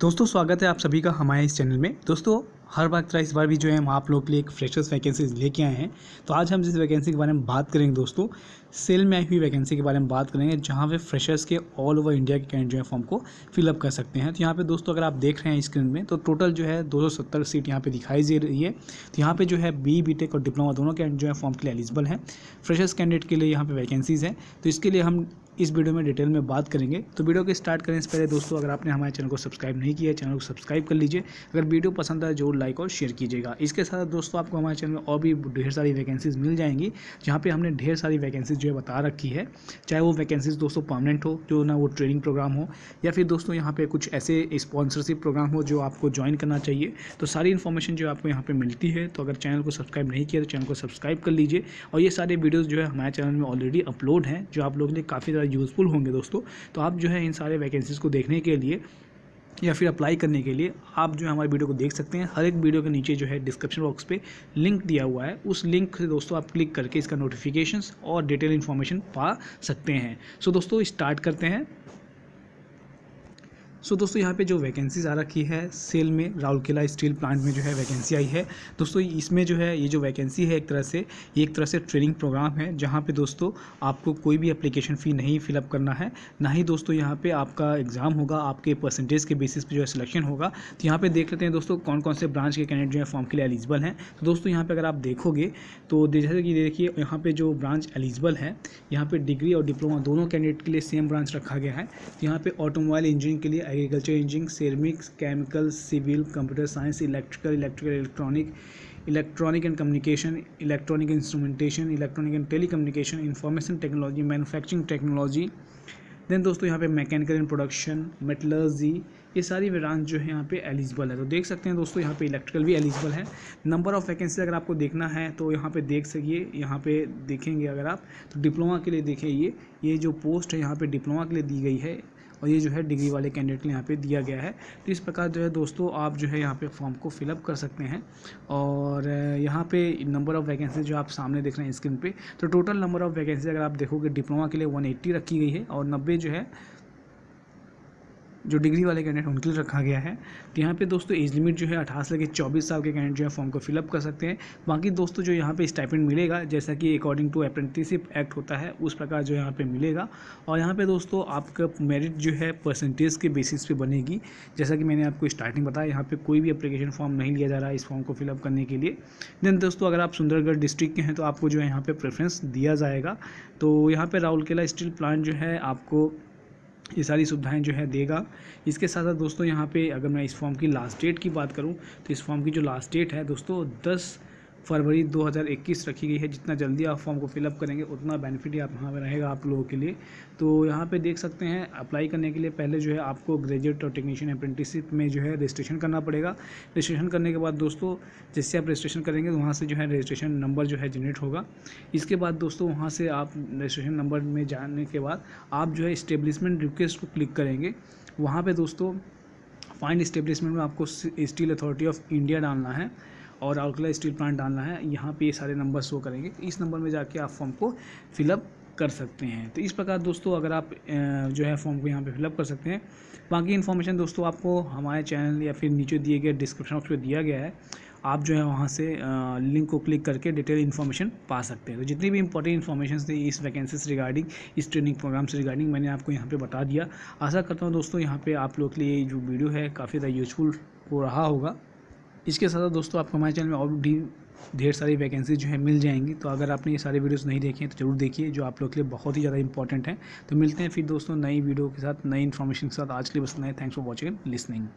दोस्तों स्वागत है आप सभी का हमारे इस चैनल में दोस्तों हर वक्त इस बार भी जो है हम आप लोग के लिए एक फ्रेशर्स वैकेंसीज लेके आए हैं तो आज हम जिस वैकेंसी के बारे में बात करेंगे दोस्तों सेल में आई हुई वैकेंसी के बारे में बात करेंगे जहाँ पे फ्रेशर्स के ऑल ओवर इंडिया के कैंडिडेट जो है फॉर्म को फिलअप कर सकते हैं तो यहाँ पे दोस्तों अगर आप देख रहे हैं स्क्रीन में तो टोटल जो है दो सीट यहाँ पर दिखाई दे रही है तो यहाँ पर जो है बी बी और डिप्लोमा दोनों कैंडिडेट जो है फॉर्म के लिए एलिजिबल हैं फ्रेशर्स कैंडिडेट के लिए यहाँ पर वैकेंसीज़ हैं तो इसके लिए हम इस वीडियो में डिटेल में बात करेंगे तो वीडियो के स्टार्ट करने से पहले दोस्तों अगर आपने हमारे चैनल को सब्सक्राइब नहीं किया चैनल को सब्सक्राइब कर लीजिए अगर वीडियो पसंद आए जरूर लाइक और शेयर कीजिएगा इसके साथ दोस्तों आपको हमारे चैनल में और भी ढेर सारी वैकेंसीज मिल जाएंगी जहाँ पर हमने ढेर सारी वैकेंसीज जो है बता रखी है चाहे वो वैकेंसीज दोस्तों परमानेंट हो जो ना वो ट्रेनिंग प्रोग्राम हो या फिर दोस्तों यहाँ पर कुछ ऐसे स्पॉन्सरशिप प्रोग्राम हो जो आपको ज्वाइन करना चाहिए तो सारी इन्फॉर्मेशन जो आपको यहाँ पर मिलती है तो अगर चैनल को सब्सक्राइब नहीं किया तो चैनल को सब्सक्राइब कर लीजिए और ये सारे वीडियोज़ जो है हमारे चैनल में ऑलरेडी अपलोड हैं जो आप लोगों ने काफ़ी ज़्यादा यूज़फुल होंगे दोस्तों तो आप जो है इन सारे वैकेंसीज़ को देखने के लिए या फिर अप्लाई करने के लिए आप जो है हमारी वीडियो को देख सकते हैं हर एक वीडियो के नीचे जो है डिस्क्रिप्शन बॉक्स पे लिंक दिया हुआ है उस लिंक से दोस्तों आप क्लिक करके इसका नोटिफिकेशंस और डिटेल इन्फॉर्मेशन पा सकते हैं सो so दोस्तों स्टार्ट करते हैं सो so, दोस्तों यहाँ पे जो वैकेंसीज आ रखी है सेल में राहुल किला स्टील प्लांट में जो है वैकेंसी आई है दोस्तों इसमें जो है ये जो वैकेंसी है एक तरह से ये एक तरह से ट्रेनिंग प्रोग्राम है जहाँ पे दोस्तों आपको कोई भी एप्लीकेशन फ़ी नहीं फिलअप करना है ना ही दोस्तों यहाँ पे आपका एग्ज़ाम होगा आपके परसेंटेज के बेसिस पे जो है सिलेक्शन होगा तो यहाँ पर देख लेते हैं दोस्तों कौन कौन से ब्रांच के कैंडिडेट जो है फॉर्म के लिए एलिजिबल हैं तो दोस्तों यहाँ पर अगर आप देखोगे तो जैसे कि देखिए यहाँ पर जो ब्रांच एलिजिबल है यहाँ पर डिग्री और डिप्लोमा दोनों कैंडिडेट के लिए सेम ब्रांच रखा गया है तो यहाँ पर ऑटोमोबाइल इंजीनियरिंग के लिए agriculture engineering ceramics chemical civil computer science electrical electrical electronic electronic and communication electronic instrumentation electronic and telecommunication information technology manufacturing technology then दोस्तों यहाँ पे मैकेनिकल एंड प्रोडक्शन मेटलर्जी ये सारी ब्रांच जो है यहाँ पे एलिजिबल है तो देख सकते हैं दोस्तों यहाँ पे इलेक्ट्रिकल भी एलिजिबल है नंबर ऑफ़ वैकेंसी अगर आपको देखना है तो यहाँ पे देख सकिए यहाँ पे देखेंगे अगर आप तो डिप्लोमा के लिए देखिए ये ये जो पोस्ट है यहाँ पे डिप्लोमा के लिए दी गई है और ये जो है डिग्री वाले कैंडिडेट के यहाँ पे दिया गया है तो इस प्रकार जो है दोस्तों आप जो है यहाँ पे फॉर्म को फिलअप कर सकते हैं और यहाँ पे नंबर ऑफ़ वैकेंसी जो आप सामने देख रहे हैं स्क्रीन पर तो टोटल नंबर ऑफ़ वैकेंसी अगर आप देखोगे डिप्लोमा के लिए वन रखी गई है और नब्बे जो है जो डिग्री वाले कैंडिडेट उनके लिए रखा गया है तो यहाँ पे दोस्तों एज लिमिट जो है अठारह से लेकर चौबीस साल के कैंडिडेट जो है फॉर्म को फिलअप कर सकते हैं बाकी दोस्तों जो यहाँ पे स्टाइपेंड मिलेगा जैसा कि अकॉर्डिंग टू अप्रेंटिसिप एक्ट होता है उस प्रकार जो यहाँ पे मिलेगा और यहाँ पे दोस्तों आपका मेरिट जो है परसेंटेज के बेसिस पे बनेगी जैसा कि मैंने आपको स्टार्टिंग बताया यहाँ पर कोई भी अप्लीकेशन फॉर्म नहीं लिया जा रहा है इस फॉर्म को फिलअप करने के लिए देन दोस्तों अगर आप सुंदरगढ़ डिस्ट्रिक्ट के हैं तो आपको जो है यहाँ पर प्रेफरेंस दिया जाएगा तो यहाँ पर राउरकेला स्टील प्लांट जो है आपको ये सारी सुविधाएं जो है देगा इसके साथ साथ दोस्तों यहाँ पे अगर मैं इस फॉर्म की लास्ट डेट की बात करूँ तो इस फॉर्म की जो लास्ट डेट है दोस्तों दस फरवरी 2021 रखी गई है जितना जल्दी आप फॉर्म को फिलअप करेंगे उतना बेनिफिट आप यहाँ पर रहेगा आप लोगों के लिए तो यहाँ पे देख सकते हैं अप्लाई करने के लिए पहले जो है आपको ग्रेजुएट और टेक्नीशियन अप्रेंटिसिप में जो है रजिस्ट्रेशन करना पड़ेगा रजिस्ट्रेशन करने के बाद दोस्तों जैसे आप रजिस्ट्रेशन करेंगे तो वहाँ से जो है रजिस्ट्रेशन नंबर जो है जनरेट होगा इसके बाद दोस्तों वहाँ से आप रजिस्ट्रेशन नंबर में जाने के बाद आप जो है इस्टेब्लिशमेंट रिक्वेस्ट को क्लिक करेंगे वहाँ पर दोस्तों फाइंड इस्टेब्लिशमेंट में आपको स्टील अथॉरिटी ऑफ इंडिया डालना है और आउटला स्टील प्लांट डालना है यहाँ पे ये सारे नंबर शो करेंगे इस नंबर में जाके आप फॉर्म को फिलअप कर सकते हैं तो इस प्रकार दोस्तों अगर आप जो है फॉर्म को यहाँ पे फिलअप कर सकते हैं बाकी इन्फॉर्मेशन दोस्तों आपको हमारे चैनल या फिर नीचे दिए गए डिस्क्रिप्शन बॉक्स में दिया गया है आप जो है वहाँ से लिंक को क्लिक करके डिटेल इन्फॉर्मेशन पा सकते हैं तो जितनी भी इंपॉर्टेंट इन्फॉर्मेशन थी इस वैकेंसी से रिगार्डिंग इस ट्रेनिंग प्रोग्राम से रिगार्डिंग मैंने आपको यहाँ पे बता दिया आशा करता हूँ दोस्तों यहाँ पे आप लोग के लिए जो वीडियो है काफ़ी ज़्यादा यूजफुल हो रहा होगा इसके साथ साथ दोस्तों आपको हमारे चैनल में और भी ढेर सारी वैकेंसी जो है मिल जाएंगी तो अगर आपने ये सारे वीडियोस नहीं देखे हैं तो जरूर देखिए जो आप लोग के लिए बहुत ही ज़्यादा इंपॉर्टेंट है तो मिलते हैं फिर दोस्तों नई वीडियो के साथ नई इन्फॉर्मेशन के साथ आज के लिए बस नए थैंक्स फॉर वॉचिंग लिसनिंग